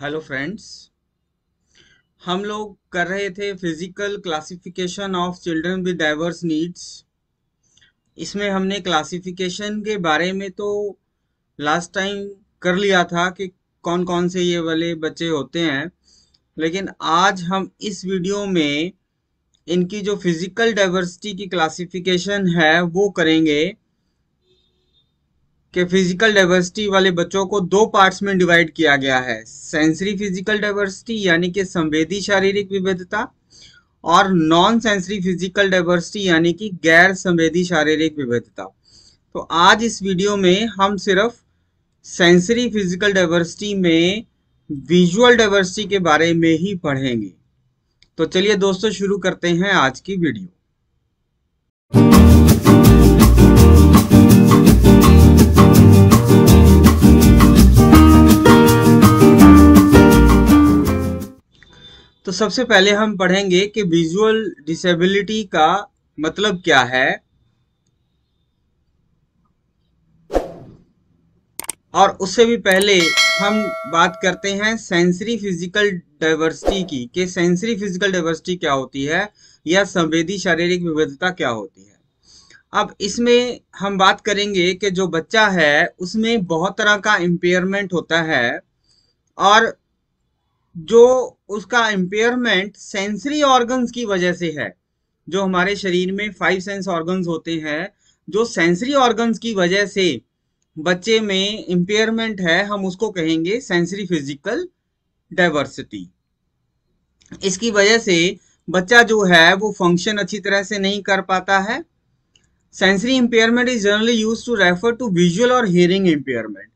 hello friends हम लोग कर रहे थे physical classification of children with diverse needs इसमें हमने क्लासिफिकेशन के बारे में तो लास्ट टाइम कर लिया था कि कौन कौन से ये वाले बच्चे होते हैं लेकिन आज हम इस वीडियो में इनकी जो फिज़िकल डाइवर्सिटी की क्लासिफिकेशन है वो करेंगे के फिजिकल डाइवर्सिटी वाले बच्चों को दो पार्ट्स में डिवाइड किया गया है सेंसरी फिजिकल डाइवर्सिटी यानी कि संवेदी शारीरिक विविधता और नॉन सेंसरी फिजिकल डाइवर्सिटी यानी कि गैर संवेदी शारीरिक विविधता तो आज इस वीडियो में हम सिर्फ सेंसरी फिजिकल डाइवर्सिटी में विजुअल डाइवर्सिटी के बारे में ही पढ़ेंगे तो चलिए दोस्तों शुरू करते हैं आज की वीडियो तो सबसे पहले हम पढ़ेंगे कि विजुअल डिसेबिलिटी का मतलब क्या है और उससे भी पहले हम बात करते हैं सेंसरी फिजिकल डाइवर्सिटी की कि सेंसरी फिजिकल डाइवर्सिटी क्या होती है या संवेदी शारीरिक विविधता क्या होती है अब इसमें हम बात करेंगे कि जो बच्चा है उसमें बहुत तरह का इम्पेयरमेंट होता है और जो उसका इम्पेयरमेंट सेंसरी ऑर्गन्स की वजह से है जो हमारे शरीर में फाइव सेंस ऑर्गन्स होते हैं जो सेंसरी ऑर्गन्स की वजह से बच्चे में इम्पेयरमेंट है हम उसको कहेंगे सेंसरी फिजिकल डाइवर्सिटी इसकी वजह से बच्चा जो है वो फंक्शन अच्छी तरह से नहीं कर पाता है sensory impairment is generally use to refer to visual और हियरिंग इम्पेयरमेंट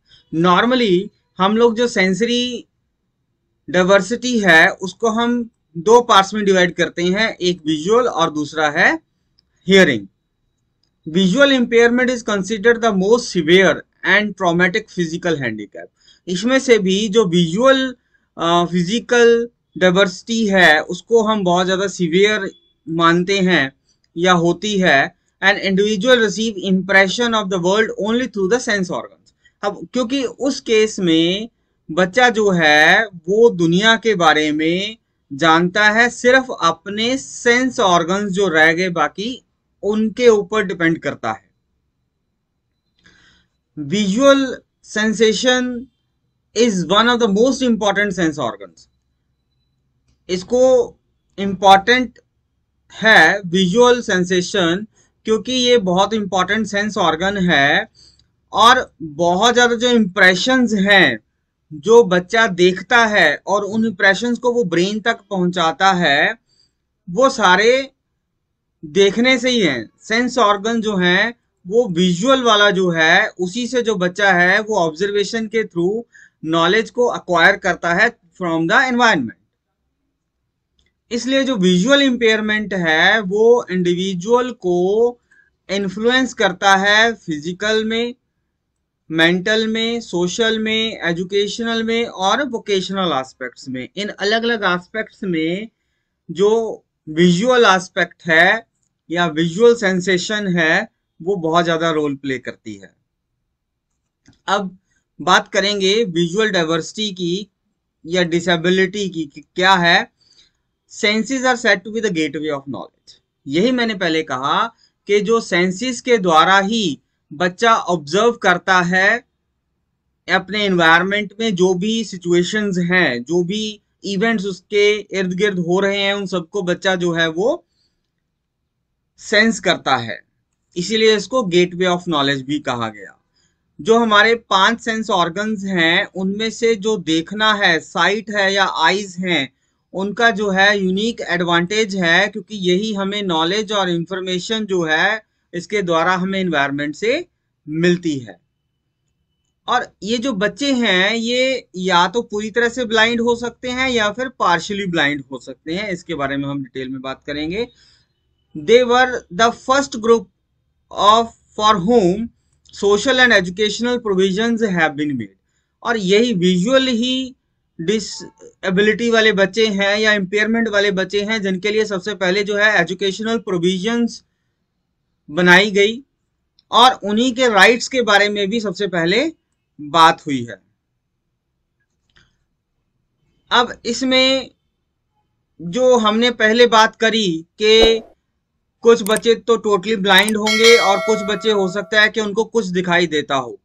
नॉर्मली हम लोग जो सेंसरी डाइवर्सिटी है उसको हम दो पार्ट्स में डिवाइड करते हैं एक विजुअल और दूसरा है hearing visual impairment is consider the most severe and traumatic physical handicap इसमें से भी जो विजुअल फिजिकल डाइवर्सिटी है उसको हम बहुत ज़्यादा सिवियर मानते हैं या होती है and individual receive impression of the world only through the sense organ अब क्योंकि उस केस में बच्चा जो है वो दुनिया के बारे में जानता है सिर्फ अपने सेंस ऑर्गन्स जो रह गए बाकी उनके ऊपर डिपेंड करता है visual sensation is one of the most important sense organs इसको इम्पॉर्टेंट है विजुअल सेंसेशन क्योंकि ये बहुत इंपॉर्टेंट सेंस ऑर्गन है और बहुत ज़्यादा जो इम्प्रेशंस हैं जो बच्चा देखता है और उन इम्प्रेशन को वो ब्रेन तक पहुंचाता है वो सारे देखने से ही हैं सेंस ऑर्गन जो हैं वो विजुअल वाला जो है उसी से जो बच्चा है वो ऑब्जर्वेशन के थ्रू नॉलेज को अक्वायर करता है फ्रॉम द एनवायरमेंट इसलिए जो विजुअल इम्पेयरमेंट है वो इंडिविजुअल को इन्फ्लुएंस करता है फिजिकल में मेंटल में सोशल में एजुकेशनल में और वोकेशनल एस्पेक्ट्स में इन अलग अलग एस्पेक्ट्स में जो विजुअल एस्पेक्ट है या विजुअल सेंसेशन है वो बहुत ज़्यादा रोल प्ले करती है अब बात करेंगे विजुअल डाइवर्सिटी की या डिसेबिलिटी की कि क्या है senses are said to be the gateway of knowledge यही मैंने पहले कहा कि जो सेंसेस के द्वारा ही बच्चा ऑब्जर्व करता है अपने इन्वायरमेंट में जो भी सिचुएशंस हैं जो भी इवेंट्स उसके इर्द गिर्द हो रहे हैं उन सबको बच्चा जो है वो सेंस करता है इसीलिए इसको गेटवे ऑफ नॉलेज भी कहा गया जो हमारे पांच सेंस ऑर्गन्स हैं उनमें से जो देखना है साइट है या आईज हैं उनका जो है यूनिक एडवांटेज है क्योंकि यही हमें नॉलेज और इंफॉर्मेशन जो है इसके द्वारा हमें इन्वायरमेंट से मिलती है और ये जो बच्चे हैं ये या तो पूरी तरह से ब्लाइंड हो सकते हैं या फिर पार्शली ब्लाइंड हो सकते हैं इसके बारे में हम डिटेल में बात करेंगे they were the first group of for home social and educational provision have been made और यही विजुअल ही डिसबिलिटी वाले बच्चे हैं या इम्पेयरमेंट वाले बच्चे हैं जिनके लिए सबसे पहले जो है एजुकेशनल प्रोविजंस बनाई गई और उन्हीं के राइट्स के बारे में भी सबसे पहले बात हुई है अब इसमें जो हमने पहले बात करी कि कुछ बच्चे तो टोटली ब्लाइंड होंगे और कुछ बच्चे हो सकता है कि उनको कुछ दिखाई देता हो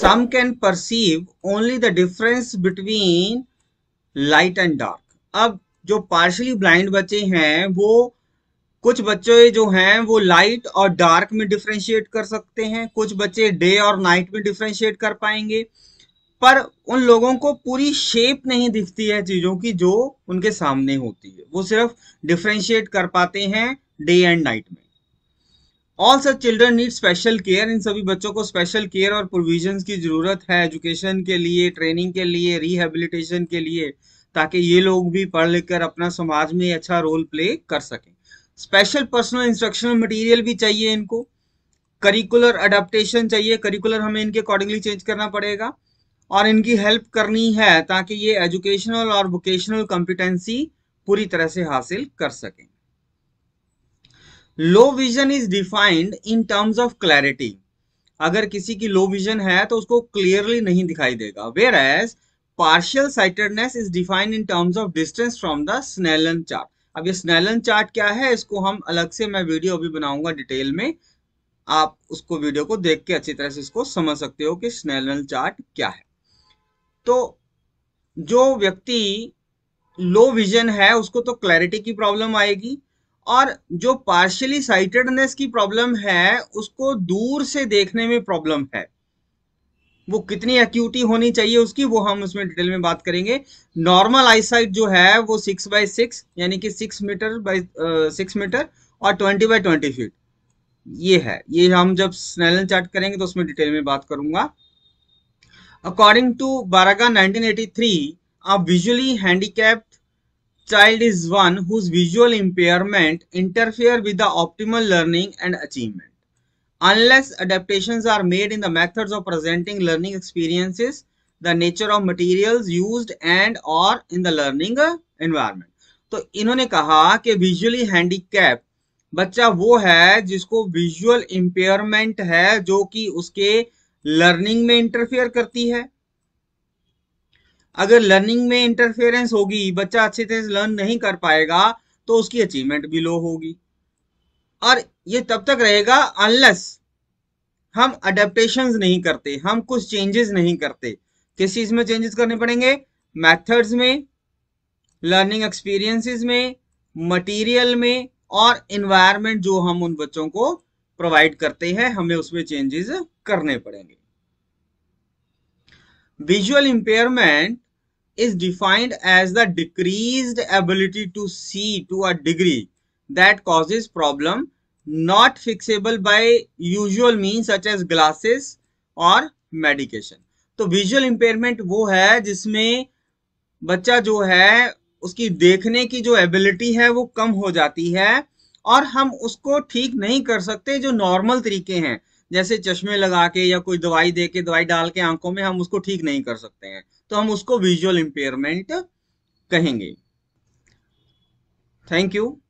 some can perceive only the difference between light and dark अब जो पार्शली ब्लाइंड बच्चे हैं वो कुछ बच्चे जो हैं वो लाइट और डार्क में डिफ्रेंशिएट कर सकते हैं कुछ बच्चे डे और नाइट में डिफ्रेंशिएट कर पाएंगे पर उन लोगों को पूरी शेप नहीं दिखती है चीज़ों की जो उनके सामने होती है वो सिर्फ डिफ्रेंशिएट कर पाते हैं डे एंड नाइट में all such children need special care इन सभी बच्चों को स्पेशल केयर और प्रोविजन की ज़रूरत है एजुकेशन के लिए ट्रेनिंग के लिए रिहेबिलिटेशन के लिए ताकि ये लोग भी पढ़ लिख कर अपना समाज में अच्छा रोल प्ले कर सकें स्पेशल पर्सनल इंस्ट्रक्शनल मटेरियल भी चाहिए इनको करिकुलर अडेप्टेशन चाहिए करिकुलर हमें इनके अकॉर्डिंगली चेंज करना पड़ेगा और इनकी हेल्प करनी है ताकि ये एजुकेशनल और वोकेशनल कॉम्पिटेंसी पूरी तरह से हासिल कर सकें low vision is defined in terms of clarity अगर किसी की लो विजन है तो उसको क्लियरली नहीं दिखाई देगा whereas partial sightedness is defined in terms of distance from the Snellen chart अब ये स्नेलन चार्ट क्या है इसको हम अलग से मैं वीडियो अभी बनाऊंगा डिटेल में आप उसको वीडियो को देख के अच्छी तरह से इसको समझ सकते हो कि स्नेलन चार्ट क्या है तो जो व्यक्ति लो विजन है उसको तो क्लैरिटी की प्रॉब्लम आएगी और जो पार्शियली साइटेडनेस की प्रॉब्लम है उसको दूर से देखने में प्रॉब्लम है वो कितनी एक्यूटी होनी चाहिए उसकी वो हम उसमें डिटेल में बात करेंगे नॉर्मल आईसाइट जो है वो सिक्स बाय सिक्स यानी कि six metre by six metre और ट्वेंटी बाय ट्वेंटी फीट ये है ये हम जब स्नेल चार्ट करेंगे तो उसमें डिटेल में बात करूंगा according to Barraga nineteen a visually handicap child is one whose visual impairment interfere with the optimal learning and achievement unless adaptations are made in the methods of presenting learning experiences the nature of materials used and or in the learning environment तो इन्होंने कहा कि visually handicap बच्चा वो है जिसको visual impairment है जो कि उसके लर्निंग में इंटरफेयर करती है अगर लर्निंग में इंटरफेरेंस होगी बच्चा अच्छे से लर्न नहीं कर पाएगा तो उसकी अचीवमेंट भी लो होगी और ये तब तक रहेगा अनलेस हम अडेप्टेशन नहीं करते हम कुछ चेंजेस नहीं करते किस चीज में चेंजेस करने पड़ेंगे मेथड्स में लर्निंग एक्सपीरियंसेस में मटेरियल में और इन्वायरमेंट जो हम उन बच्चों को प्रोवाइड करते हैं हमें उसमें चेंजेस करने पड़ेंगे visual impairment is defined as the decrease ability to see to a degree that causes problem not fixable by usual means such as glasses or medication तो विजुअल इंपेयरमेंट वो है जिसमें बच्चा जो है उसकी देखने की जो एबिलिटी है वो कम हो जाती है और हम उसको ठीक नहीं कर सकते जो नॉर्मल तरीके हैं जैसे चश्मे लगा के या कोई दवाई दे के दवाई डाल के आंखों में हम उसको ठीक नहीं कर सकते हैं तो हम उसको विजुअल इंपेयरमेंट कहेंगे थैंक यू